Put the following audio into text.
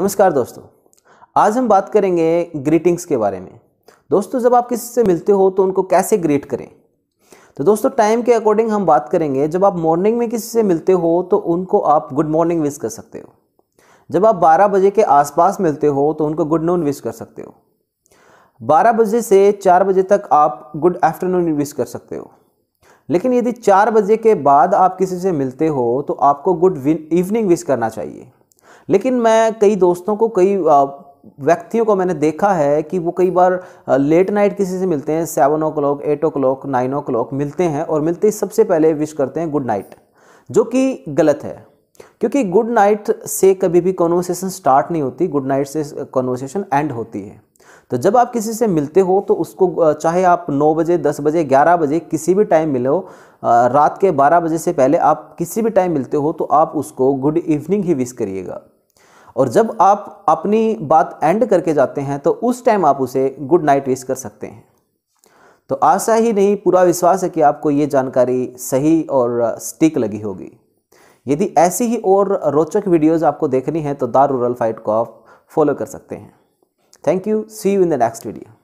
नमस्कार दोस्तों आज हम बात करेंगे ग्रीटिंग्स के बारे में दोस्तों जब आप किसी से मिलते हो तो उनको कैसे ग्रीट करें तो दोस्तों टाइम के अकॉर्डिंग हम बात करेंगे जब आप मॉर्निंग में किसी से मिलते हो तो उनको आप गुड मॉर्निंग विश कर सकते हो जब आप 12 बजे के आसपास मिलते हो तो उनको गुड नून विश कर सकते हो 12 बजे से 4 बजे तक आप गुड आफ्टरनून विश कर सकते हो लेकिन यदि 4 बजे के बाद आप किसी से मिलते हो तो आपको गुड इवनिंग विश करना चाहिए लेकिन मैं कई दोस्तों को कई व्यक्तियों को मैंने देखा है कि वो कई बार लेट नाइट किसी से मिलते हैं seven o'clock eight o'clock nine o'clock मिलते हैं और मिलते ही सबसे पहले विश करते हैं गुड नाइट जो कि गलत है क्योंकि गुड नाइट से कभी भी कॉन्वर्सेशन स्टार्ट नहीं होती गुड नाइट से कॉन्वर्सेशन एंड होती है तो जब आप किसी से मिलते हो तो उसको चाहे आप नौ बजे दस बजे ग्यारह बजे किसी भी टाइम मिले हो रात के बारह बजे से पहले आप किसी भी टाइम मिलते हो तो आप उसको गुड इवनिंग ही विश करिएगा और जब आप अपनी बात एंड करके जाते हैं तो उस टाइम आप उसे गुड नाइट विश कर सकते हैं तो आशा ही नहीं पूरा विश्वास है कि आपको ये जानकारी सही और स्टिक लगी होगी यदि ऐसी ही और रोचक वीडियोज़ आपको देखनी है तो दार रूरल फाइट को आप फॉलो कर सकते हैं Thank you. See you in the next video.